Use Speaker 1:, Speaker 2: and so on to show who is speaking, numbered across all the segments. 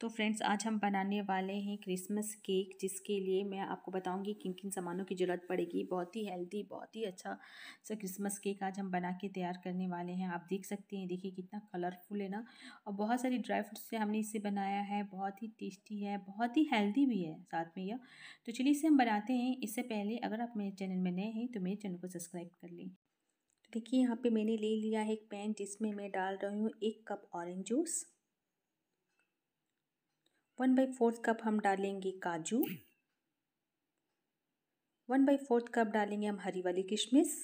Speaker 1: तो फ्रेंड्स आज हम बनाने वाले हैं क्रिसमस केक जिसके लिए मैं आपको बताऊंगी किन किन सामानों की ज़रूरत पड़ेगी बहुत ही हेल्दी बहुत ही अच्छा सा क्रिसमस केक आज हम बना के तैयार करने वाले हैं आप देख सकते हैं देखिए कितना कलरफुल है ना और बहुत सारी ड्राई फ्रूट्स से हमने इसे बनाया है बहुत ही टेस्टी है बहुत ही हेल्दी भी है साथ में यह तो चलिए इसे हम बनाते हैं इससे पहले अगर आप मेरे चैनल में नए हैं तो मेरे चैनल को सब्सक्राइब कर लें तो देखिए यहाँ पर मैंने ले लिया है एक पैन जिसमें मैं डाल रही हूँ एक cup orange juice one by fourth cup हम डालेंगे काजू वन बाई फोर्थ कप डालेंगे हम हरी वाली किशमिश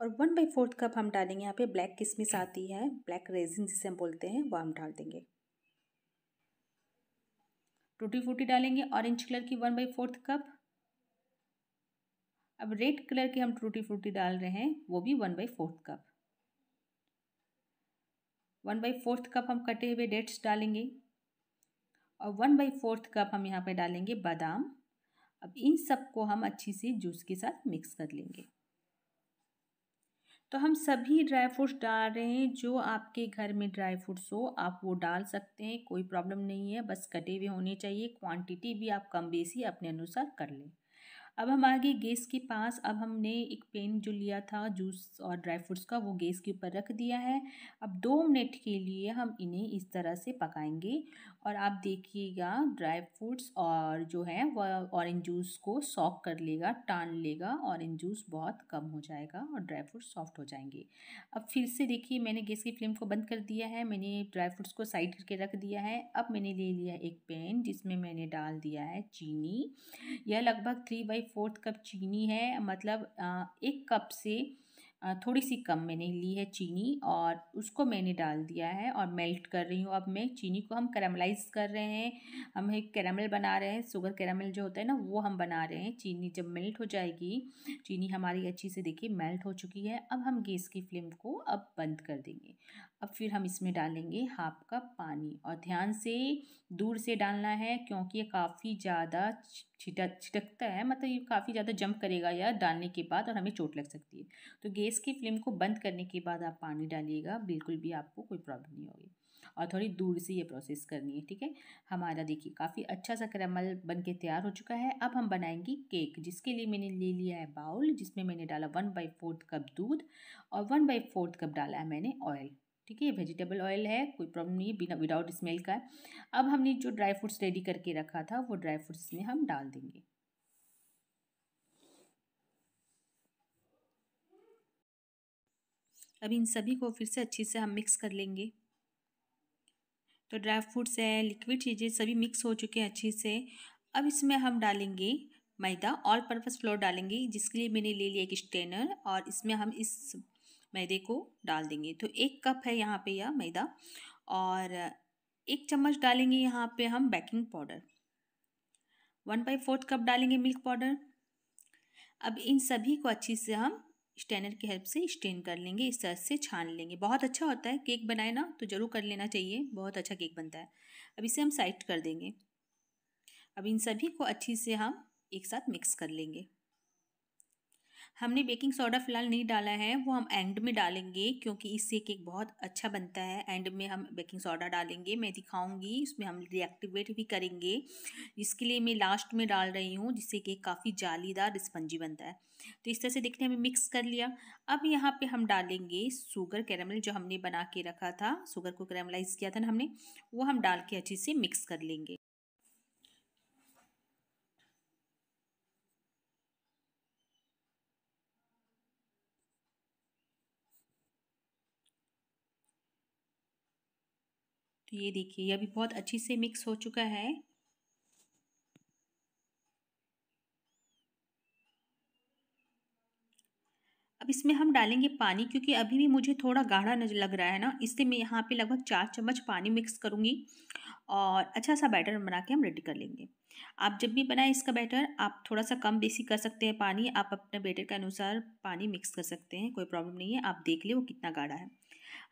Speaker 1: और वन बाई फोर्थ कप हम डालेंगे यहाँ पे ब्लैक किशमिश आती है ब्लैक रेजिन जिसे हम बोलते हैं वह हम डाल देंगे टूटी फूटी डालेंगे ऑरेंज कलर की वन बाई फोर्थ कप अब रेड कलर की हम टूटी फूटी डाल रहे हैं वो भी one by fourth cup one by fourth cup हम कटे हुए डेट्स डालेंगे और वन बाई फोर्थ कप हम यहाँ पे डालेंगे बादाम अब इन सब को हम अच्छी से जूस के साथ मिक्स कर लेंगे तो हम सभी ड्राई फ्रूट्स डाल रहे हैं जो आपके घर में ड्राई फ्रूट्स हो आप वो डाल सकते हैं कोई प्रॉब्लम नहीं है बस कटे हुए होने चाहिए क्वांटिटी भी आप कम बेसी अपने अनुसार कर लें अब हम आगे गैस के पास अब हमने एक पेन जो लिया था जूस और ड्राई फ्रूट्स का वो गैस के ऊपर रख दिया है अब दो मिनट के लिए हम इन्हें इस तरह से पकाएंगे और आप देखिएगा ड्राई फ्रूट्स और जो है वह ऑरेंज जूस को सॉक कर लेगा टान लेगा ऑरेंज जूस बहुत कम हो जाएगा और ड्राई फ्रूट्स सॉफ्ट हो जाएंगे अब फिर से देखिए मैंने गैस की फ्लेम को बंद कर दिया है मैंने ड्राई फ्रूट्स को साइड करके रख दिया है अब मैंने ले लिया एक पेन जिसमें मैंने डाल दिया है चीनी यह लगभग थ्री बाई फोर्थ कप चीनी है मतलब एक कप से थोड़ी सी कम मैंने ली है चीनी और उसको मैंने डाल दिया है और मेल्ट कर रही हूँ अब मैं चीनी को हम कैरामलाइज कर रहे हैं हम एक कैरामल बना रहे हैं शुगर कैरामल जो होता है ना वो हम बना रहे हैं चीनी जब मेल्ट हो जाएगी चीनी हमारी अच्छी से देखिए मेल्ट हो चुकी है अब हम गैस की फ्लेम को अब बंद कर देंगे अब फिर हम इसमें डालेंगे हाफ कप पानी और ध्यान से दूर से डालना है क्योंकि ये काफ़ी ज़्यादा छिटक छिटकता है मतलब ये काफ़ी ज़्यादा जंप करेगा या डालने के बाद और हमें चोट लग सकती है तो गैस इसकी फ्लेम को बंद करने के बाद आप पानी डालिएगा बिल्कुल भी आपको कोई प्रॉब्लम नहीं होगी और थोड़ी दूर से ये प्रोसेस करनी है ठीक है हमारा देखिए काफ़ी अच्छा सा क्रमल बन के तैयार हो चुका है अब हम बनाएंगे केक जिसके लिए मैंने ले लिया है बाउल जिसमें मैंने डाला वन बाई फोर्थ कप दूध और वन बाई फोर्थ कप डाला है मैंने ऑयल ठीक है वेजिटेबल ऑयल है कोई प्रॉब्लम नहीं है बिना विदाउट स्मेल का अब हमने जो ड्राई फ्रूट्स रेडी करके रखा था वो ड्राई फ्रूट्स में हम डाल देंगे अब इन सभी को फिर से अच्छे से हम मिक्स कर लेंगे तो ड्राई फ्रूट्स है लिक्विड चीज़ें सभी मिक्स हो चुके हैं अच्छे से अब इसमें हम डालेंगे मैदा ऑल पर्पज़ फ्लोर डालेंगे जिसके लिए मैंने ले लिया एक स्टेनर और इसमें हम इस मैदे को डाल देंगे तो एक कप है यहाँ पे यह मैदा और एक चम्मच डालेंगे यहाँ पे हम baking powder one by fourth cup डालेंगे मिल्क पाउडर अब इन सभी को अच्छे से हम स्टेनर की हेल्प से स्टेन कर लेंगे इस तरह से छान लेंगे बहुत अच्छा होता है केक बनाए ना तो ज़रूर कर लेना चाहिए बहुत अच्छा केक बनता है अब इसे हम साइड कर देंगे अब इन सभी को अच्छी से हम एक साथ मिक्स कर लेंगे हमने बेकिंग सोडा फ़िलहाल नहीं डाला है वो हम एंड में डालेंगे क्योंकि इससे केक बहुत अच्छा बनता है एंड में हम बेकिंग सोडा डालेंगे मैं दिखाऊंगी इसमें हम रिएक्टिवेट भी करेंगे इसके लिए मैं लास्ट में डाल रही हूँ जिससे केक काफ़ी जालीदार स्पंजी बनता है तो इस तरह से देखने हमें मिक्स कर लिया अब यहाँ पर हम डालेंगे शुगर कैरामल जो हमने बना के रखा था शुगर को कैरमलाइज़ किया था ना हमने वो हम डाल के अच्छे से मिक्स कर लेंगे ये देखिए ये अभी बहुत अच्छी से मिक्स हो चुका है अब इसमें हम डालेंगे पानी क्योंकि अभी भी मुझे थोड़ा गाढ़ा नजर लग रहा है ना इसलिए मैं यहाँ पे लगभग चार चम्मच पानी मिक्स करूँगी और अच्छा सा बैटर बना के हम रेडी कर लेंगे आप जब भी बनाएं इसका बैटर आप थोड़ा सा कम बेसी कर सकते हैं पानी आप अपने बैटर के अनुसार पानी मिक्स कर सकते हैं कोई प्रॉब्लम नहीं है आप देख लें वो कितना गाढ़ा है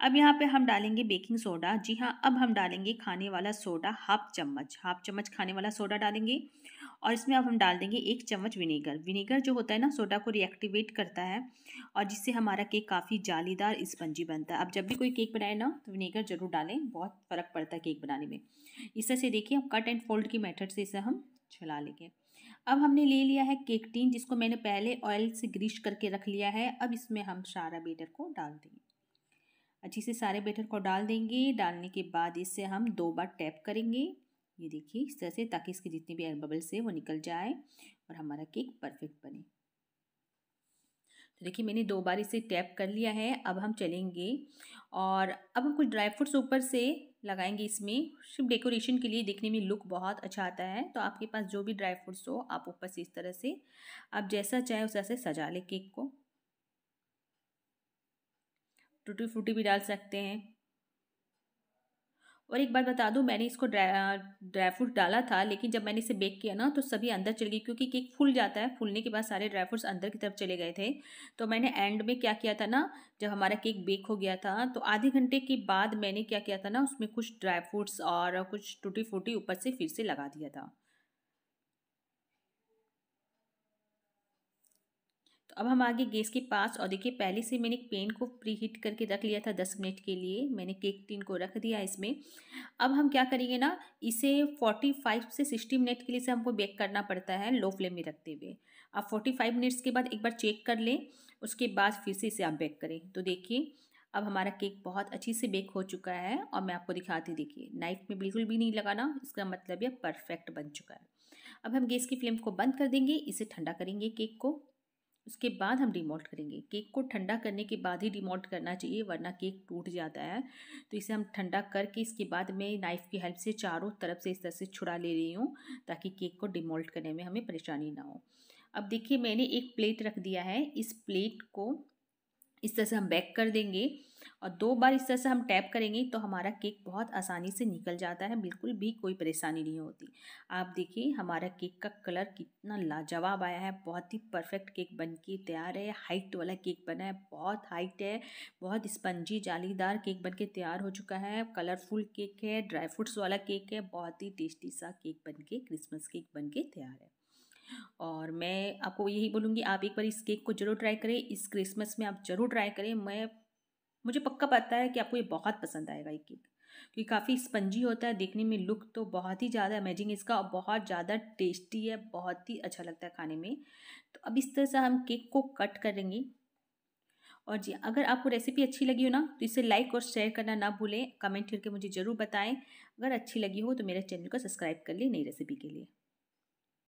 Speaker 1: अब यहाँ पे हम डालेंगे बेकिंग सोडा जी हाँ अब हम डालेंगे खाने वाला सोडा हाफ चम्मच हाफ चम्मच खाने वाला सोडा डालेंगे और इसमें अब हम डाल देंगे एक चम्मच विनेगर विनेगर जो होता है ना सोडा को रिएक्टिवेट करता है और जिससे हमारा केक काफ़ी जालीदार स्पंजी बनता है अब जब भी कोई केक बनाए ना तो विनेगर ज़रूर डालें बहुत फ़र्क पड़ता है केक बनाने में इस तरह से देखिए हम कट एंड फोल्ड की मेथड से इसे हम छुला लेंगे अब हमने ले लिया है केक टीन जिसको मैंने पहले ऑयल से ग्रीस करके रख लिया है अब इसमें हम सारा बेटर को डाल देंगे अच्छे से सारे बैटर को डाल देंगे डालने के बाद इससे हम दो बार टैप करेंगे ये देखिए इस तरह से ताकि इसके जितने भी एयर बबल्स है वो निकल जाए और हमारा केक परफेक्ट बने तो देखिए मैंने दो बार इसे टैप कर लिया है अब हम चलेंगे और अब हम कुछ ड्राई फ्रूट्स ऊपर से लगाएंगे इसमें सिर्फ डेकोरेशन के लिए देखने में लुक बहुत अच्छा आता है तो आपके पास जो भी ड्राई फ्रूट्स हो आप ऊपर से इस तरह से आप जैसा चाहे उस तरह से सजा लें केक को टूटी फ्रूटी भी डाल सकते हैं और एक बात बता दूँ मैंने इसको ड्राई ड्राई फ्रूट डाला था लेकिन जब मैंने इसे बेक किया ना तो सभी अंदर चले गई क्योंकि केक फूल जाता है फूलने के बाद सारे ड्राई फ्रूट्स अंदर की तरफ चले गए थे तो मैंने एंड में क्या किया था ना जब हमारा केक बेक हो गया था तो आधे घंटे के बाद मैंने क्या किया था ना उसमें कुछ ड्राई फ्रूट्स और कुछ टूटी फूटी ऊपर से फिर से लगा दिया था तो अब हम आगे गैस के पास और देखिए पहले से मैंने पेन को प्री हीट करके रख लिया था दस मिनट के लिए मैंने केक टिन को रख दिया इसमें अब हम क्या करेंगे ना इसे फोर्टी फाइव से सिक्सटी मिनट के लिए से हमको बेक करना पड़ता है लो फ्लेम में रखते हुए आप फोर्टी फाइव मिनट्स के बाद एक बार चेक कर लें उसके बाद फिर से इसे आप बेक करें तो देखिए अब हमारा केक बहुत अच्छी से बेक हो चुका है और मैं आपको दिखाती देखिए नाइफ में बिल्कुल भी नहीं लगाना इसका मतलब यह परफेक्ट बन चुका है अब हम गैस की फ्लेम को बंद कर देंगे इसे ठंडा करेंगे केक को उसके बाद हम डिमोल्ट करेंगे केक को ठंडा करने के बाद ही डिमोल्ट करना चाहिए वरना केक टूट जाता है तो इसे हम ठंडा करके इसके बाद मैं नाइफ़ की हेल्प से चारों तरफ से इस तरह से छुड़ा ले रही हूँ ताकि केक को डिमोल्ट करने में हमें परेशानी ना हो अब देखिए मैंने एक प्लेट रख दिया है इस प्लेट को इस तरह से हम बैक कर देंगे और दो बार इस तरह से हम टैप करेंगे तो हमारा केक बहुत आसानी से निकल जाता है बिल्कुल भी कोई परेशानी नहीं होती आप देखिए हमारा केक का कलर कितना लाजवाब आया है बहुत ही परफेक्ट केक बन के तैयार है हाइट वाला केक बना है बहुत हाइट है बहुत स्पंजी जालीदार केक बन के तैयार हो चुका है कलरफुल केक है ड्राई फ्रूट्स वाला केक है बहुत ही टेस्टी सा केक बन के क्रिसमस केक बन के तैयार है और मैं आपको यही बोलूँगी आप एक बार इस केक को ज़रूर ट्राई करें इस क्रिसमस में आप ज़रूर ट्राई करें मैं मुझे पक्का पता है कि आपको ये बहुत पसंद आएगा ये केक क्योंकि काफ़ी स्पंजी होता है देखने में लुक तो बहुत ही ज़्यादा अमेजिंग है इसका और बहुत ज़्यादा टेस्टी है बहुत ही अच्छा लगता है खाने में तो अब इस तरह से हम केक को कट करेंगे और जी अगर आपको रेसिपी अच्छी लगी हो ना तो इसे लाइक और शेयर करना ना भूलें कमेंट करके मुझे ज़रूर बताएं अगर अच्छी लगी हो तो मेरे चैनल को सब्सक्राइब कर लें नई रेसिपी के लिए